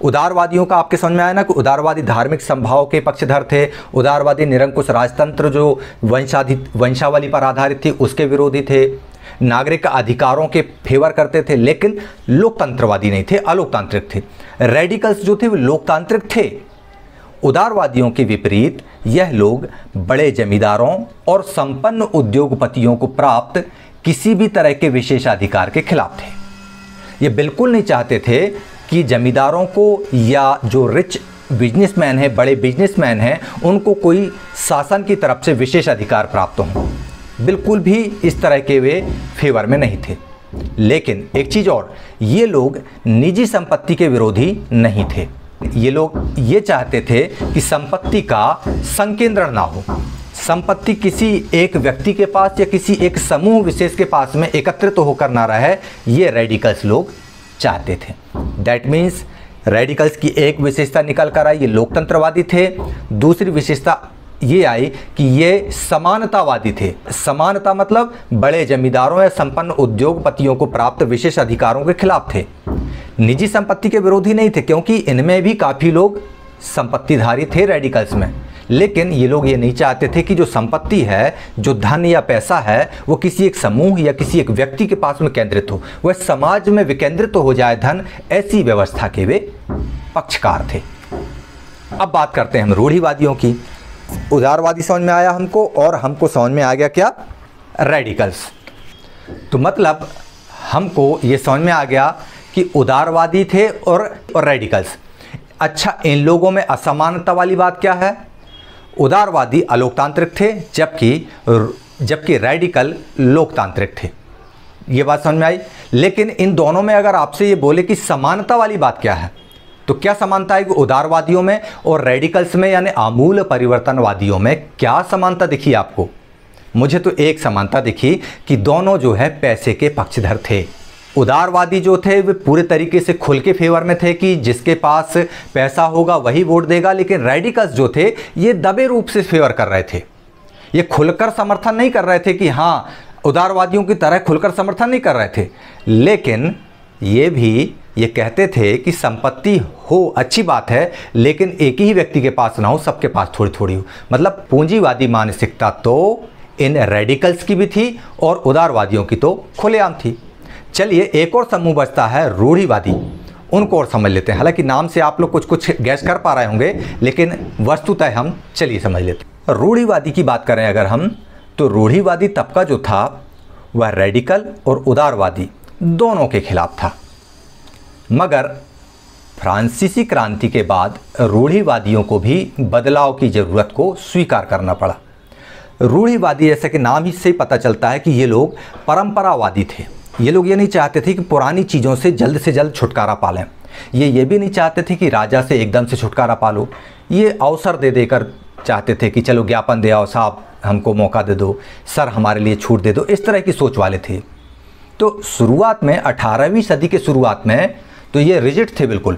उदारवादियों का आपके समझ में आया ना कि उदारवादी धार्मिक संभाव के पक्षधर थे उदारवादी निरंकुश राजतंत्र जो वंशाधि वंशावली पर आधारित थी उसके विरोधी थे नागरिक अधिकारों के फेवर करते थे लेकिन लोकतंत्रवादी नहीं थे अलोकतांत्रिक थे रेडिकल्स जो थे वो लोकतांत्रिक थे उदारवादियों के विपरीत यह लोग बड़े जमींदारों और संपन्न उद्योगपतियों को प्राप्त किसी भी तरह के विशेषाधिकार के खिलाफ थे ये बिल्कुल नहीं चाहते थे कि ज़मींदारों को या जो रिच बिजनेसमैन हैं बड़े बिजनेसमैन हैं उनको कोई शासन की तरफ से विशेष अधिकार प्राप्त हों बिल्कुल भी इस तरह के वे फेवर में नहीं थे लेकिन एक चीज़ और ये लोग निजी संपत्ति के विरोधी नहीं थे ये लोग ये चाहते थे कि संपत्ति का संकेंद्रण ना हो संपत्ति किसी एक व्यक्ति के पास या किसी एक समूह विशेष के पास में एकत्रित तो होकर ना रहे ये रेडिकल्स लोग चाहते थे दैट मीन्स रेडिकल्स की एक विशेषता निकल कर आई ये लोकतंत्रवादी थे दूसरी विशेषता ये आई कि ये समानतावादी थे समानता मतलब बड़े जमींदारों या संपन्न उद्योगपतियों को प्राप्त विशेष अधिकारों के खिलाफ थे निजी संपत्ति के विरोधी नहीं थे क्योंकि इनमें भी काफ़ी लोग संपत्तिधारी थे रेडिकल्स में लेकिन ये लोग ये नहीं चाहते थे कि जो संपत्ति है जो धन या पैसा है वो किसी एक समूह या किसी एक व्यक्ति के पास में केंद्रित हो वह समाज में विकेंद्रित हो जाए धन ऐसी व्यवस्था के वे पक्षकार थे अब बात करते हैं हम रूढ़ीवादियों की उदारवादी समझ में आया हमको और हमको समझ में आ गया क्या रेडिकल्स तो मतलब हमको ये समझ में आ गया कि उदारवादी थे और, और रेडिकल्स अच्छा इन लोगों में असमानता वाली बात क्या है उदारवादी अलोकतांत्रिक थे जबकि जबकि रेडिकल लोकतांत्रिक थे ये बात समझ में आई लेकिन इन दोनों में अगर आपसे ये बोले कि समानता वाली बात क्या है तो क्या समानता है उदारवादियों में और रेडिकल्स में यानी आमूल परिवर्तनवादियों में क्या समानता दिखी आपको मुझे तो एक समानता दिखी कि दोनों जो है पैसे के पक्षधर थे उदारवादी जो थे वे पूरे तरीके से खुल के फेवर में थे कि जिसके पास पैसा होगा वही वोट देगा लेकिन रेडिकल्स जो थे ये दबे रूप से फेवर कर रहे थे ये खुलकर समर्थन नहीं कर रहे थे कि हाँ उदारवादियों की तरह खुलकर समर्थन नहीं कर रहे थे लेकिन ये भी ये कहते थे कि संपत्ति हो अच्छी बात है लेकिन एक ही व्यक्ति के पास ना हो सबके पास थोड़ी थोड़ी हो मतलब पूंजीवादी मानसिकता तो इन रेडिकल्स की भी थी और उदारवादियों की तो खुलेआम थी चलिए एक और समूह बचता है रूढ़ीवादी उनको और समझ लेते हैं हालांकि नाम से आप लोग कुछ कुछ गैस कर पा रहे होंगे लेकिन वस्तुतः हम चलिए समझ लेते रूढ़ीवादी की बात करें अगर हम तो रूढ़ीवादी तबका जो था वह रेडिकल और उदारवादी दोनों के खिलाफ था मगर फ्रांसीसी क्रांति के बाद रूढ़ीवादियों को भी बदलाव की ज़रूरत को स्वीकार करना पड़ा रूढ़ीवादी जैसे कि नाम ही से ही पता चलता है कि ये लोग परंपरावादी थे ये लोग ये नहीं चाहते थे कि पुरानी चीज़ों से जल्द से जल्द छुटकारा पा लें ये ये भी नहीं चाहते थे कि राजा से एकदम से छुटकारा पा लो ये अवसर दे देकर चाहते थे कि चलो ज्ञापन दे आओ साहब हमको मौका दे दो सर हमारे लिए छूट दे दो इस तरह की सोच वाले थे तो शुरुआत में अठारहवीं सदी के शुरुआत में तो ये रिजिट थे बिल्कुल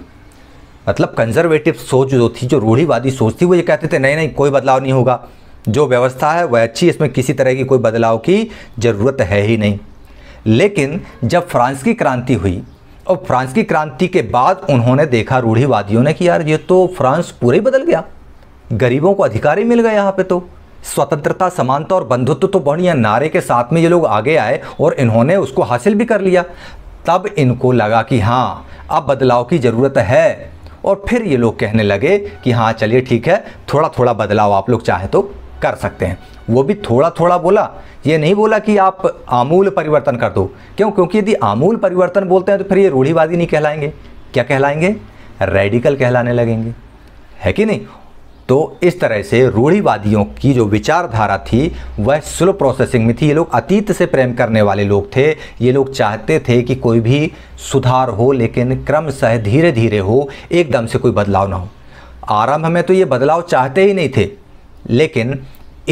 मतलब कंजर्वेटिव सोच जो थी जो रूढ़ीवादी सोच थी वो ये कहते थे नहीं नहीं कोई बदलाव नहीं होगा जो व्यवस्था है वह अच्छी इसमें किसी तरह की कोई बदलाव की ज़रूरत है ही नहीं लेकिन जब फ्रांस की क्रांति हुई और फ्रांस की क्रांति के बाद उन्होंने देखा रूढ़ीवादियों ने कि यार ये तो फ्रांस पूरे ही बदल गया गरीबों को अधिकार ही मिल गए यहाँ पे तो स्वतंत्रता समानता और बंधुत्व तो बढ़िया नारे के साथ में ये लोग आगे आए और इन्होंने उसको हासिल भी कर लिया तब इनको लगा कि हाँ अब बदलाव की ज़रूरत है और फिर ये लोग कहने लगे कि हाँ चलिए ठीक है थोड़ा थोड़ा बदलाव आप लोग चाहे तो कर सकते हैं वो भी थोड़ा थोड़ा बोला ये नहीं बोला कि आप आमूल परिवर्तन कर दो क्यों क्योंकि यदि आमूल परिवर्तन बोलते हैं तो फिर ये रूढ़ीवादी नहीं कहलाएंगे क्या कहलाएंगे रेडिकल कहलाने लगेंगे है कि नहीं तो इस तरह से रूढ़ीवादियों की जो विचारधारा थी वह स्लो प्रोसेसिंग में थी ये लोग अतीत से प्रेम करने वाले लोग थे ये लोग चाहते थे कि कोई भी सुधार हो लेकिन क्रमशः धीरे धीरे हो एकदम से कोई बदलाव ना हो आरंभ में तो ये बदलाव चाहते ही नहीं थे लेकिन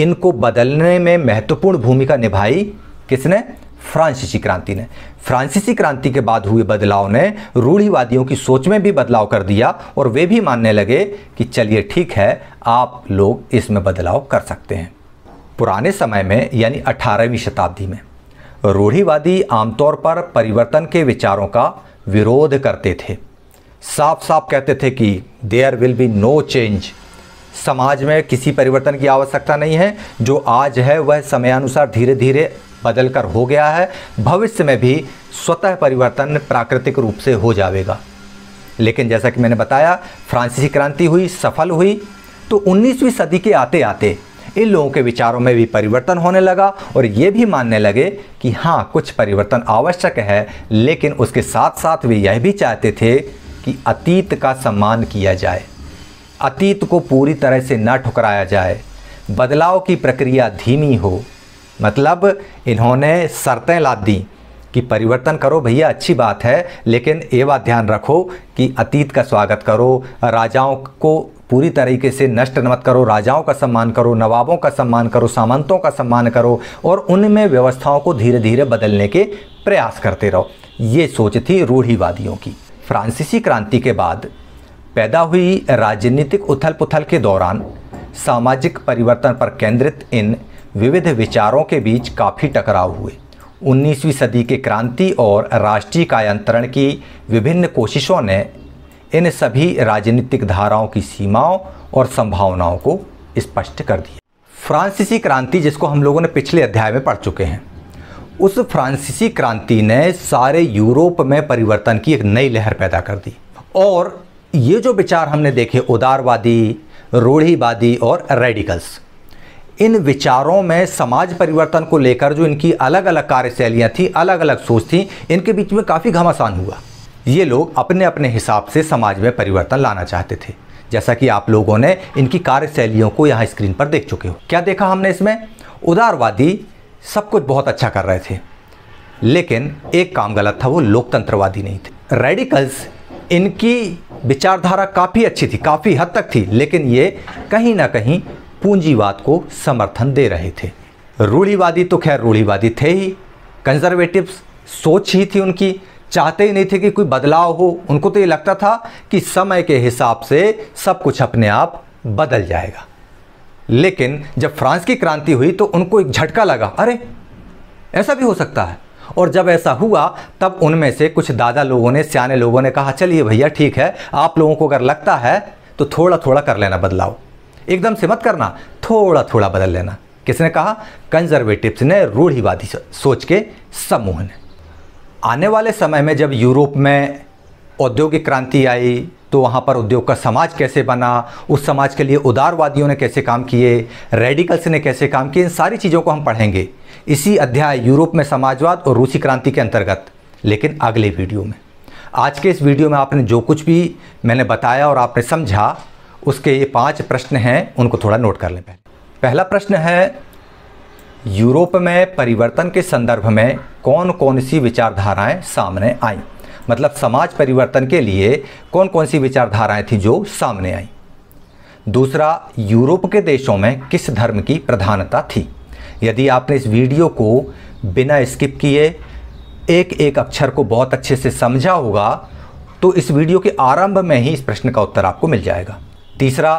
इनको बदलने में महत्वपूर्ण भूमिका निभाई किसने फ्रांसीसी क्रांति ने फ्रांसीसी क्रांति के बाद हुए बदलाव ने रूढ़ीवादियों की सोच में भी बदलाव कर दिया और वे भी मानने लगे कि चलिए ठीक है आप लोग इसमें बदलाव कर सकते हैं पुराने समय में यानी 18वीं शताब्दी में रूढ़ीवादी आमतौर पर परिवर्तन के विचारों का विरोध करते थे साफ साफ कहते थे कि there will be no change समाज में किसी परिवर्तन की आवश्यकता नहीं है जो आज है वह समयानुसार धीरे धीरे बदलकर हो गया है भविष्य में भी स्वतः परिवर्तन प्राकृतिक रूप से हो जाएगा लेकिन जैसा कि मैंने बताया फ्रांसीसी क्रांति हुई सफल हुई तो 19वीं सदी के आते आते इन लोगों के विचारों में भी परिवर्तन होने लगा और ये भी मानने लगे कि हाँ कुछ परिवर्तन आवश्यक है लेकिन उसके साथ साथ वे यह भी चाहते थे कि अतीत का सम्मान किया जाए अतीत को पूरी तरह से न ठुकराया जाए बदलाव की प्रक्रिया धीमी हो मतलब इन्होंने शर्तें लाद दी कि परिवर्तन करो भैया अच्छी बात है लेकिन ये बात ध्यान रखो कि अतीत का स्वागत करो राजाओं को पूरी तरीके से नष्ट मत करो राजाओं का सम्मान करो नवाबों का सम्मान करो सामंतों का सम्मान करो और उनमें व्यवस्थाओं को धीरे धीरे बदलने के प्रयास करते रहो ये सोच थी रूढ़ीवादियों की फ्रांसीसी क्रांति के बाद पैदा हुई राजनीतिक उथल पुथल के दौरान सामाजिक परिवर्तन पर केंद्रित इन विविध विचारों के बीच काफ़ी टकराव हुए 19वीं सदी के क्रांति और राष्ट्रीय कायांतरण की विभिन्न कोशिशों ने इन सभी राजनीतिक धाराओं की सीमाओं और संभावनाओं को स्पष्ट कर दिया फ्रांसीसी क्रांति जिसको हम लोगों ने पिछले अध्याय में पढ़ चुके हैं उस फ्रांसीसी क्रांति ने सारे यूरोप में परिवर्तन की एक नई लहर पैदा कर दी और ये जो विचार हमने देखे उदारवादी रूढ़ीवादी और रेडिकल्स इन विचारों में समाज परिवर्तन को लेकर जो इनकी अलग अलग कार्यशैलियाँ थी अलग अलग सोच थी इनके बीच में काफ़ी घमासान हुआ ये लोग अपने अपने हिसाब से समाज में परिवर्तन लाना चाहते थे जैसा कि आप लोगों ने इनकी कार्यशैलियों को यहाँ स्क्रीन पर देख चुके हो क्या देखा हमने इसमें उदारवादी सब कुछ बहुत अच्छा कर रहे थे लेकिन एक काम गलत था वो लोकतंत्रवादी नहीं थे रेडिकल्स इनकी विचारधारा काफ़ी अच्छी थी काफ़ी हद तक थी लेकिन ये कहीं ना कहीं पूंजीवाद को समर्थन दे रहे थे रूढ़ीवादी तो खैर रूढ़ीवादी थे ही कंजर्वेटिव सोच ही थी उनकी चाहते ही नहीं थे कि कोई बदलाव हो उनको तो ये लगता था कि समय के हिसाब से सब कुछ अपने आप बदल जाएगा लेकिन जब फ्रांस की क्रांति हुई तो उनको एक झटका लगा अरे ऐसा भी हो सकता है और जब ऐसा हुआ तब उनमें से कुछ दादा लोगों ने सियाने लोगों ने कहा चलिए भैया ठीक है आप लोगों को अगर लगता है तो थोड़ा थोड़ा कर लेना बदलाव एकदम से मत करना थोड़ा थोड़ा बदल लेना किसने कहा कंजर्वेटिव्स ने रूढ़िवादी सोच के समूह ने आने वाले समय में जब यूरोप में औद्योगिक क्रांति आई तो वहाँ पर उद्योग का समाज कैसे बना उस समाज के लिए उदारवादियों ने कैसे काम किए रेडिकल्स ने कैसे काम किए इन सारी चीज़ों को हम पढ़ेंगे इसी अध्याय यूरोप में समाजवाद और रूसी क्रांति के अंतर्गत लेकिन अगले वीडियो में आज के इस वीडियो में आपने जो कुछ भी मैंने बताया और आपने समझा उसके ये पांच प्रश्न हैं उनको थोड़ा नोट कर लें पहले पहला प्रश्न है यूरोप में परिवर्तन के संदर्भ में कौन कौन सी विचारधाराएं सामने आई मतलब समाज परिवर्तन के लिए कौन कौन सी विचारधाराएं थी जो सामने आई दूसरा यूरोप के देशों में किस धर्म की प्रधानता थी यदि आपने इस वीडियो को बिना स्किप किए एक एक अक्षर को बहुत अच्छे से समझा होगा तो इस वीडियो के आरंभ में ही इस प्रश्न का उत्तर आपको मिल जाएगा तीसरा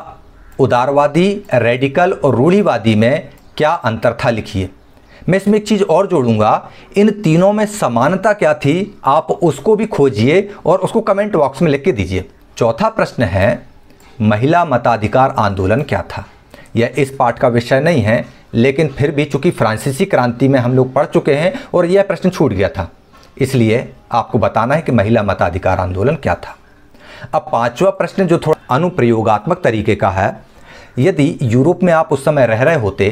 उदारवादी रेडिकल और रूढ़ीवादी में क्या अंतर था लिखिए मैं इसमें एक चीज़ और जोड़ूंगा इन तीनों में समानता क्या थी आप उसको भी खोजिए और उसको कमेंट बॉक्स में लिख के दीजिए चौथा प्रश्न है महिला मताधिकार आंदोलन क्या था यह इस पाठ का विषय नहीं है लेकिन फिर भी चूंकि फ्रांसीसी क्रांति में हम लोग पढ़ चुके हैं और यह प्रश्न छूट गया था इसलिए आपको बताना है कि महिला मताधिकार आंदोलन क्या था अब पांचवा प्रश्न जो थोड़ा अनुप्रयोगात्मक तरीके का है यदि यूरोप में आप उस समय रह रहे होते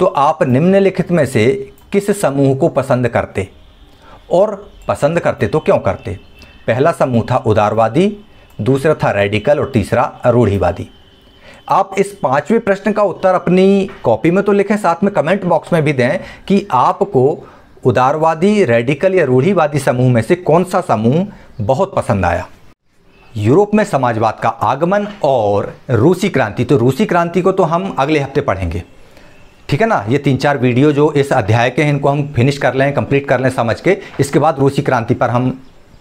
तो आप निम्नलिखित में से किस समूह को पसंद करते और पसंद करते तो क्यों करते पहला समूह था उदारवादी दूसरा था रेडिकल और तीसरा रूढ़िवादी आप इस पांचवें प्रश्न का उत्तर अपनी कॉपी में तो लिखें साथ में कमेंट बॉक्स में भी दें कि आपको उदारवादी रेडिकल या रूढ़िवादी समूह में से कौन सा समूह बहुत पसंद आया यूरोप में समाजवाद का आगमन और रूसी क्रांति तो रूसी क्रांति को तो हम अगले हफ्ते पढ़ेंगे ठीक है ना ये तीन चार वीडियो जो इस अध्याय के हैं इनको हम फिनिश कर लें कंप्लीट कर लें समझ के इसके बाद रूसी क्रांति पर हम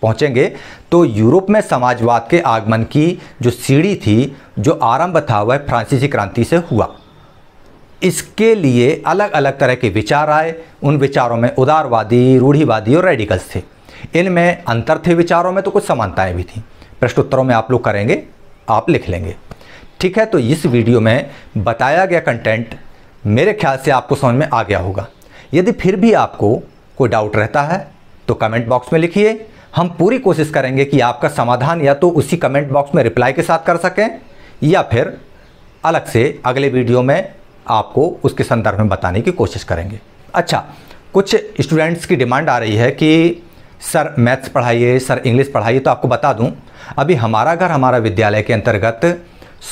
पहुँचेंगे तो यूरोप में समाजवाद के आगमन की जो सीढ़ी थी जो आरंभ था वह फ्रांसीसी क्रांति से हुआ इसके लिए अलग अलग तरह के विचार आए उन विचारों में उदारवादी रूढ़ीवादी और रेडिकल्स थे इनमें अंतर थे विचारों में तो कुछ समानताएं भी थीं प्रश्नोत्तरों में आप लोग करेंगे आप लिख लेंगे ठीक है तो इस वीडियो में बताया गया कंटेंट मेरे ख्याल से आपको समझ में आ गया होगा यदि फिर भी आपको कोई डाउट रहता है तो कमेंट बॉक्स में लिखिए हम पूरी कोशिश करेंगे कि आपका समाधान या तो उसी कमेंट बॉक्स में रिप्लाई के साथ कर सकें या फिर अलग से अगले वीडियो में आपको उसके संदर्भ में बताने की कोशिश करेंगे अच्छा कुछ स्टूडेंट्स की डिमांड आ रही है कि सर मैथ्स पढ़ाइए सर इंग्लिश पढ़ाइए तो आपको बता दूं अभी हमारा घर हमारा विद्यालय के अंतर्गत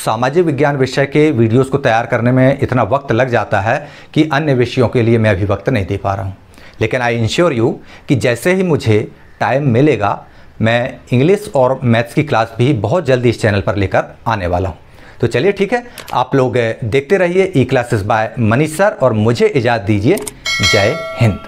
सामाजिक विज्ञान विषय के वीडियोस को तैयार करने में इतना वक्त लग जाता है कि अन्य विषयों के लिए मैं अभी वक्त नहीं दे पा रहा हूँ लेकिन आई इंश्योर यू कि जैसे ही मुझे टाइम मिलेगा मैं इंग्लिश और मैथ्स की क्लास भी बहुत जल्दी इस चैनल पर लेकर आने वाला हूँ तो चलिए ठीक है आप लोग देखते रहिए e classes by Manish sir और मुझे इजाज़त दीजिए जय हिंद